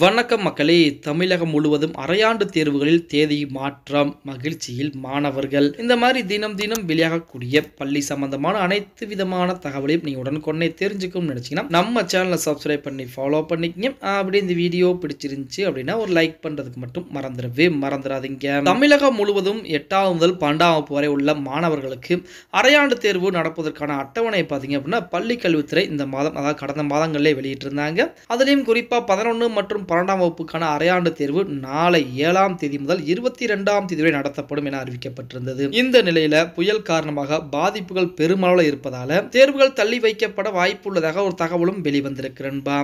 வணக்கம் மக்களே தமிழகம் முழுவதும் அரையாண்டு தேர்வுகளில் தேதி மாற்றம் மகிழ்ச்சியில் மாணவர்கள் இந்த மாதிரி தினம் தினம் வெளியாகக்கூடிய பள்ளி சம்பந்தமான அனைத்து விதமான தகவலையும் நீங்கள் உடனுக்குடனே தெரிஞ்சுக்கணும்னு நினச்சிங்கன்னா நம்ம சேனலை சப்ஸ்கிரைப் பண்ணி ஃபாலோ பண்ணிக்கங்க அப்படி இந்த வீடியோ பிடிச்சிருந்துச்சு அப்படின்னா ஒரு லைக் பண்ணுறதுக்கு மட்டும் மறந்துடவே மறந்துடாதீங்க தமிழகம் முழுவதும் எட்டாவது முதல் பன்னெண்டாம் வகுப்பு வரை உள்ள மாணவர்களுக்கு அரையாண்டு தேர்வு நடப்பதற்கான அட்டவணை பார்த்தீங்க அப்படின்னா பள்ளி கல்வித்துறை இந்த மாதம் அதாவது கடந்த மாதங்களிலே வெளியிட்டிருந்தாங்க அதுலேயும் குறிப்பாக பதினொன்று மற்றும் மற்றும் பன்னெண்டாம் வகுப்புக்கான அரையாண்டு தேர்வு நாளை ஏழாம் தேதி முதல் இருபத்தி இரண்டாம் தேதி வரை நடத்தப்படும் என அறிவிக்கப்பட்டிருந்தது இந்த நிலையில புயல் காரணமாக பாதிப்புகள் பெருமளவில் இருப்பதால தேர்வுகள் தள்ளி வைக்கப்பட வாய்ப்புள்ளதாக ஒரு தகவலும் வெளிவந்திருக்கிறன்பா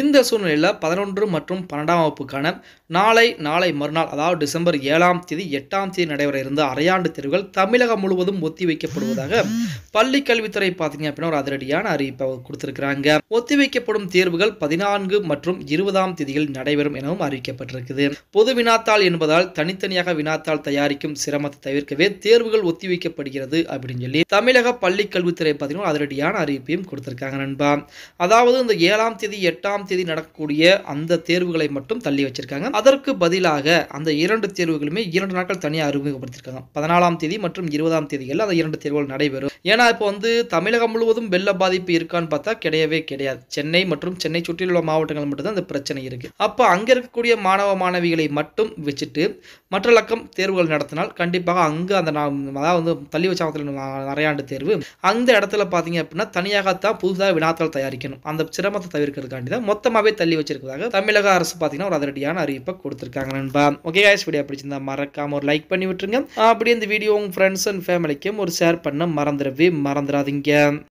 இந்த சூழ்நிலையில் பதினொன்று மற்றும் பன்னெண்டாம் வகுப்புக்கான நாளை நாளை மறுநாள் அதாவது டிசம்பர் ஏழாம் தேதி எட்டாம் தேதி நடைபெற இருந்த அரையாண்டு தேர்வுகள் தமிழகம் முழுவதும் ஒத்திவைக்கப்படுவதாக பள்ளி கல்வித்துறை பார்த்தீங்க அப்படின்னா ஒரு அதிரடியான அறிவிப்பை கொடுத்திருக்கிறாங்க ஒத்திவைக்கப்படும் தேர்வுகள் பதினான்கு மற்றும் இருபதாம் தேதியில் நடைபெறும் எனவும் அறிவிக்கப்பட்டிருக்குது பொது வினாத்தாள் என்பதால் தனித்தனியாக வினாத்தாள் தயாரிக்கும் சிரமத்தை தவிர்க்கவே தேர்வுகள் ஒத்திவைக்கப்படுகிறது அப்படின்னு சொல்லி தமிழக பள்ளி கல்வித்துறை பார்த்தீங்கன்னா அதிரடியான அறிவிப்பையும் கொடுத்திருக்காங்க நண்பா அதாவது இந்த ஏழாம் தேதி எட்டாம் ஏழாம் தேதி நடக்கக்கூடிய அந்த தேர்வுகளை மட்டும் தள்ளி வச்சிருக்காங்க அதற்கு பதிலாக அந்த இரண்டு தேர்வுகளுமே இரண்டு நாட்கள் தனியாக அறிமுகப்படுத்திருக்காங்க பதினாலாம் தேதி மற்றும் இருபதாம் தேதிகளில் அந்த இரண்டு தேர்வுகள் நடைபெறும் ஏன்னா இப்போ வந்து தமிழகம் முழுவதும் வெள்ள பாதிப்பு இருக்கான்னு பார்த்தா கிடையவே கிடையாது சென்னை மற்றும் சென்னை சுற்றியுள்ள மாவட்டங்கள் மட்டும்தான் அந்த பிரச்சனை இருக்கு அப்போ அங்கே இருக்கக்கூடிய மாணவ மாணவிகளை மட்டும் வச்சுட்டு மற்ற லக்கம் தேர்வுகள் நடத்தினால் கண்டிப்பாக அங்கே அந்த அதாவது வந்து தள்ளி வச்சாமத்தில் நிறையாண்டு தேர்வு அந்த இடத்துல பார்த்தீங்க அப்படின்னா தனியாகத்தான் புதுசாக வினாத்தல் தயாரிக்கணும் அந்த சிரமத்தை தவிர்க்கிறதுக்காண்டி தான் மொத்தமாகவே தள்ளி வச்சிருக்கிறதாக தமிழக அரசு பார்த்தீங்கன்னா ஒரு அதிரடியான அறிவிப்பை கொடுத்துருக்காங்க நண்பா ஓகே ஆயிஸ் வீடியோ பிடிச்சிருந்தா மறக்காம ஒரு லைக் பண்ணி விட்டுருங்க அப்படியே இந்த வீடியோ உங்கள் ஃப்ரெண்ட்ஸ் அண்ட் ஃபேமிலிக்கும் ஒரு ஷேர் பண்ண மறந்துடவே மறந்துடாதீங்க